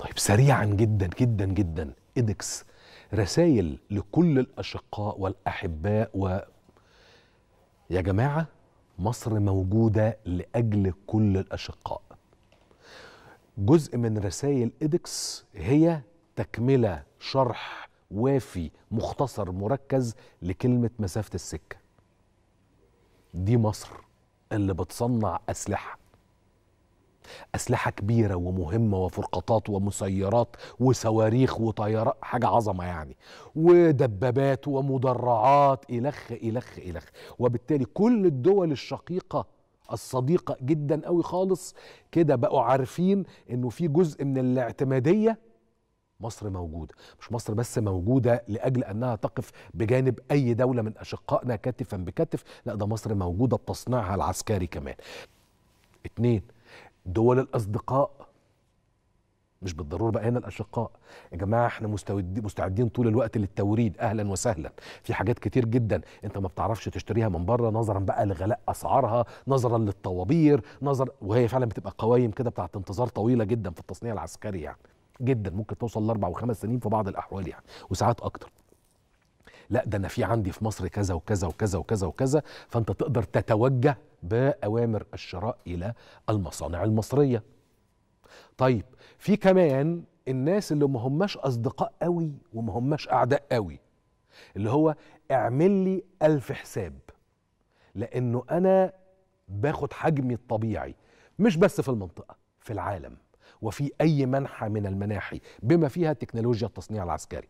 طيب سريعا جدا جدا جدا إيدكس رسائل لكل الأشقاء والأحباء و يا جماعة مصر موجودة لأجل كل الأشقاء جزء من رسائل إيدكس هي تكملة شرح وافي مختصر مركز لكلمة مسافة السكة دي مصر اللي بتصنع أسلحة اسلحه كبيره ومهمه وفرقاطات ومسيرات وصواريخ وطيارات حاجه عظمه يعني ودبابات ومدرعات الخ الخ الخ وبالتالي كل الدول الشقيقه الصديقة جدا قوي خالص كده بقوا عارفين انه في جزء من الاعتمادية مصر موجودة مش مصر بس موجودة لأجل أنها تقف بجانب أي دولة من أشقائنا كتفا بكتف لا ده مصر موجودة بتصنيعها العسكري كمان اتنين دول الاصدقاء مش بالضروره بقى هنا الاشقاء يا جماعه احنا مستعدين طول الوقت للتوريد اهلا وسهلا في حاجات كتير جدا انت ما بتعرفش تشتريها من بره نظرا بقى لغلاء اسعارها نظرا للطوابير نظر وهي فعلا بتبقى قوايم كده بتاعت انتظار طويله جدا في التصنيع العسكري يعني جدا ممكن توصل لاربع وخمس سنين في بعض الاحوال يعني وساعات اكتر لا ده انا في عندي في مصر كذا وكذا وكذا وكذا وكذا فانت تقدر تتوجه باوامر الشراء الى المصانع المصريه طيب في كمان الناس اللي ما هماش اصدقاء قوي وما هماش اعداء قوي اللي هو اعمل لي ألف حساب لأنه أنا باخد حجمي الطبيعي مش بس في المنطقة في العالم وفي أي منحى من المناحي بما فيها تكنولوجيا التصنيع العسكري